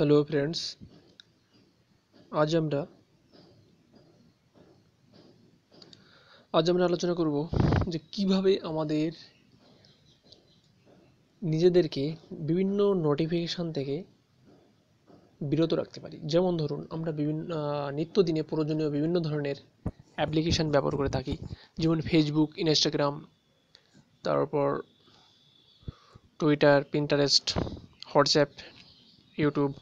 hello friends আজ আমরা আজ আমরা আলোচনা করব যে কিভাবে আমাদের নিজেদেরকে বিভিন্ন নোটিফিকেশান থেকে বিরত রাখতে পারি যেমন ধরুন আমরা বিভিন্ন নিত্যদিনে প্রয়োজনীয় বিভিন্ন ধরনের অ্যাপ্লিকেশান ব্যবহার করে থাকি যেমন ফেসবুক ইনস্টাগ্রাম তারপর টুইটার পিন্টারেস্ট হোয়াটসঅ্যাপ ইউটিউব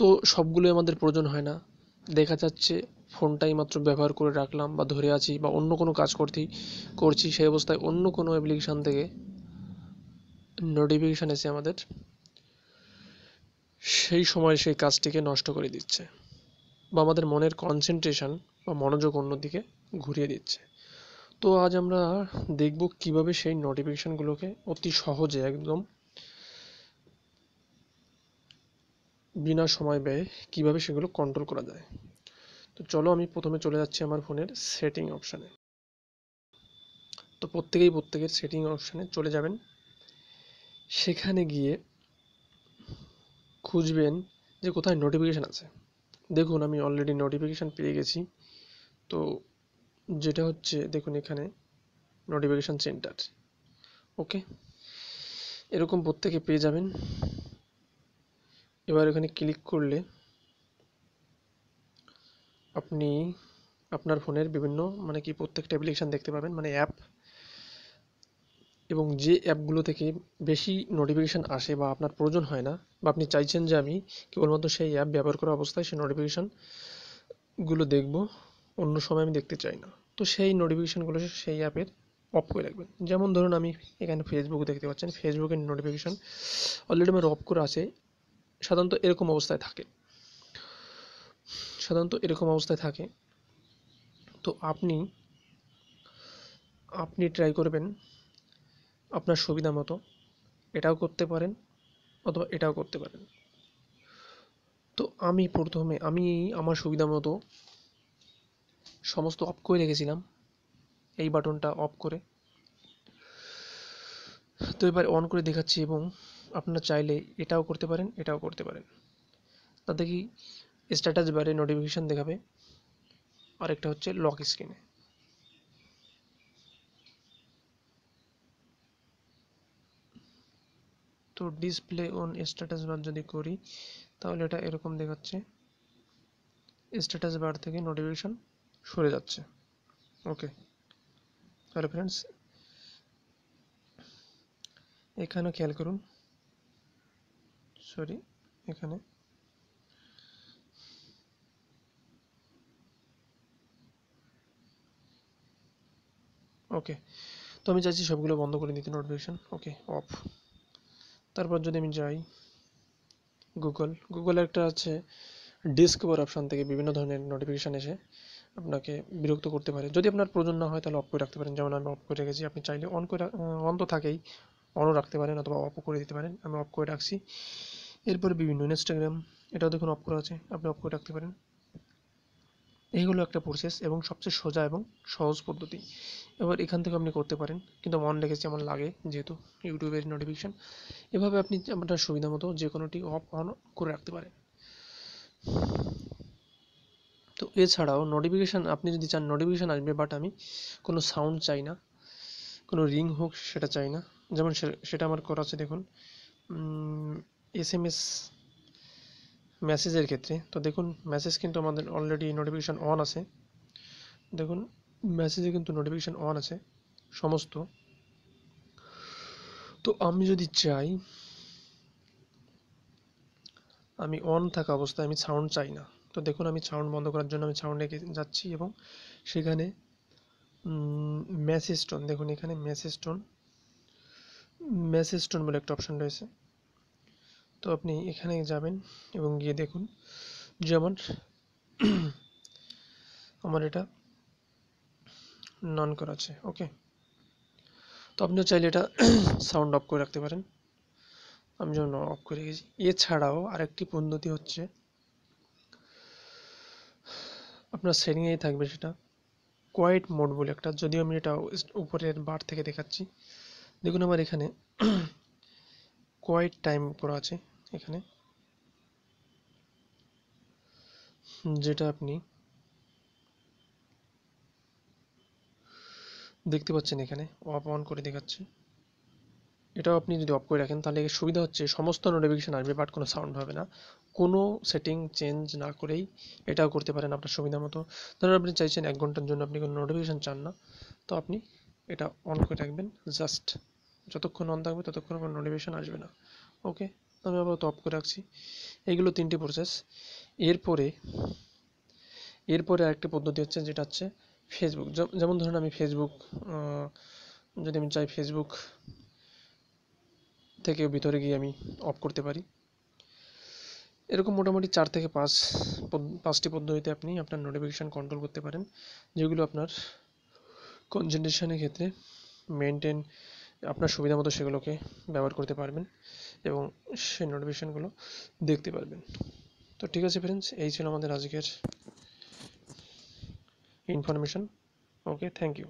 তো সবগুলোই আমাদের প্রয়োজন হয় না দেখা যাচ্ছে ফোনটাই মাত্র ব্যবহার করে রাখলাম বা ধরে আছি বা অন্য কোনো কাজ করতে করছি সেই অবস্থায় অন্য কোনো অ্যাপ্লিকেশান থেকে নোটিফিকেশান এসে আমাদের সেই সময় সেই কাজটিকে নষ্ট করে দিচ্ছে বা আমাদের মনের কনসেন্ট্রেশন বা মনোযোগ অন্যদিকে ঘুরিয়ে দিচ্ছে তো আজ আমরা দেখব কিভাবে সেই নোটিফিকেশানগুলোকে অতি সহজে একদম বিনা সময় ব্যয়ে কীভাবে সেগুলো কন্ট্রোল করা যায় তো চলো আমি প্রথমে চলে যাচ্ছি আমার ফোনের সেটিং অপশানে তো প্রত্যেকেই প্রত্যেকের সেটিং অপশানে চলে যাবেন সেখানে গিয়ে খুঁজবেন যে কোথায় নোটিফিকেশান আছে দেখুন আমি অলরেডি নোটিফিকেশান পেয়ে গেছি তো যেটা হচ্ছে দেখুন এখানে নোটিফিকেশান সেন্টার ওকে এরকম প্রত্যেকে পেয়ে যাবেন এবার এখানে ক্লিক করলে আপনি আপনার ফোনের বিভিন্ন মানে কি প্রত্যেকটা অ্যাপ্লিকেশান দেখতে পাবেন মানে অ্যাপ এবং যে অ্যাপগুলো থেকে বেশি নোটিফিকেশান আসে বা আপনার প্রয়োজন হয় না বা আপনি চাইছেন যে আমি কেবলমাত্র সেই অ্যাপ ব্যবহার করা অবস্থায় সেই নোটিফিকেশানগুলো দেখব অন্য সময় আমি দেখতে চাই না তো সেই নোটিফিকেশানগুলো সেই অ্যাপের অফ করে রাখবেন যেমন ধরুন আমি এখানে ফেসবুক দেখতে পাচ্ছেন ফেসবুকের নোটিফিকেশান অলরেডি আমার অফ করা আছে সাধারণত এরকম অবস্থায় থাকে সাধারণত এরকম অবস্থায় থাকে তো আপনি আপনি ট্রাই করবেন আপনার সুবিধা মতো এটাও করতে পারেন অথবা এটাও করতে পারেন তো আমি প্রথমে আমি আমার সুবিধা মতো সমস্ত অফ করে রেখেছিলাম এই বাটনটা অফ করে তো এবার অন করে দেখাচ্ছি এবং আপনারা চাইলে এটাও করতে পারেন এটাও করতে পারেন তাতে কি স্ট্যাটাস বারে নোটিফিকেশান দেখাবে আরেকটা হচ্ছে লক স্ক্রিনে তো ডিসপ্লে অন স্ট্যাটাস বার যদি করি তাহলে এটা এরকম দেখাচ্ছে স্ট্যাটাস বার থেকে নোটিফিকেশান সরে যাচ্ছে ওকে তাহলে ফ্রেন্ডস এখানে খেয়াল করুন সরি এখানে ওকে তো আমি চাইছি সবগুলো বন্ধ করে দিতে নোটিফিকেশান ওকে অফ তারপর যদি আমি যাই গুগল গুগলে একটা আছে ডিসকভার অপশান থেকে বিভিন্ন ধরনের নোটিফিকেশান এসে আপনাকে বিরক্ত করতে পারে যদি আপনার প্রয়োজন না হয় তাহলে অফ করে রাখতে পারেন যেমন আমি অফ করে রেখেছি আপনি চাইলে অন করে অন তো থাকেই অনও রাখতে পারেন অথবা অফও করে দিতে পারেন আমি অফ করে রাখছি এরপরে বিভিন্ন ইনস্টাগ্রাম এটাও দেখুন অফ করা আছে আপনি অফ করে রাখতে পারেন এইগুলো একটা প্রসেস এবং সবচেয়ে সোজা এবং সহজ পদ্ধতি এবার এখান থেকে আপনি করতে পারেন কিন্তু মন রেখেছে যেমন লাগে যেহেতু ইউটিউবের নোটিফিকেশান এভাবে আপনি আপনার সুবিধা মতো যে কোনোটি অফ অন করে রাখতে পারেন তো এছাড়াও নোটিফিকেশান আপনি যদি চান নোটিফিকেশান আসবে বাট আমি কোনো সাউন্ড চাই না কোনো রিং হোক সেটা চাই না যেমন সেটা আমার করা আছে দেখুন এসএমএস মেসেজের ক্ষেত্রে তো দেখুন মেসেজ কিন্তু আমাদের অলরেডি নোটিফিকেশান অন আছে দেখুন মেসেজে কিন্তু নোটিফিকেশান অন আছে সমস্ত তো আমি যদি চাই আমি অন থাকা অবস্থায় আমি সাউন্ড চাই না তো দেখুন আমি সাউন্ড বন্ধ করার জন্য আমি সাউন্ডে যাচ্ছি এবং সেখানে মেসেজ টোন দেখুন এখানে মেসেজ টোন মেসেজ টোন বলে একটা অপশন রয়েছে তো আপনি এখানে যাবেন এবং গিয়ে দেখুন যেমন আমার এটা নন করা আছে ওকে তো আপনিও চাইলে এটা সাউন্ড অফ করে রাখতে পারেন আমি যেমন অফ করে রেখেছি এছাড়াও আরেকটি পদ্ধতি হচ্ছে আপনার সেটিংয়েই থাকবে সেটা কোয়াইট মোড বলে একটা যদিও আমি এটা উপরের বার থেকে দেখাচ্ছি দেখুন আমার এখানে কোয়াইট টাইম করা আছে এখানে যেটা আপনি দেখতে পাচ্ছেন এখানে অফ অন করে দেখাচ্ছে এটাও আপনি যদি অফ করে রাখেন তাহলে সুবিধা হচ্ছে সমস্ত নোটিফিকেশান আসবে বাট কোনো সাউন্ড হবে না কোনো সেটিং চেঞ্জ না করেই এটাও করতে পারেন আপনার সুবিধা মতো ধরুন আপনি চাইছেন এক ঘন্টার জন্য আপনি কোনো নোটিফিকেশান চান না তো আপনি এটা অন করে রাখবেন জাস্ট যতক্ষণ অন থাকবে ততক্ষণ কোনো নোটিফিকেশান আসবে না ওকে আমি আবার অফ করে রাখছি এইগুলো তিনটি প্রসেস এরপরে এরপরে আরেকটি পদ্ধতি হচ্ছে যেটা হচ্ছে ফেসবুক যেমন ধরুন আমি ফেসবুক যদি আমি চাই ফেসবুক থেকে ভিতরে গিয়ে আমি অফ করতে পারি এরকম মোটামুটি চার থেকে পাঁচ পাঁচটি পদ্ধতিতে আপনি আপনার নোটিফিকেশান কন্ট্রোল করতে পারেন যেগুলো আপনার কনসেন্ট্রেশনের ক্ষেত্রে মেনটেন আপনার সুবিধা মতো সেগুলোকে ব্যবহার করতে পারবেন এবং সেই নোটিফিকেশানগুলো দেখতে পারবেন তো ঠিক আছে ফ্রেন্ডস এই ছিল আমাদের আজকের ইনফরমেশান ওকে থ্যাংক ইউ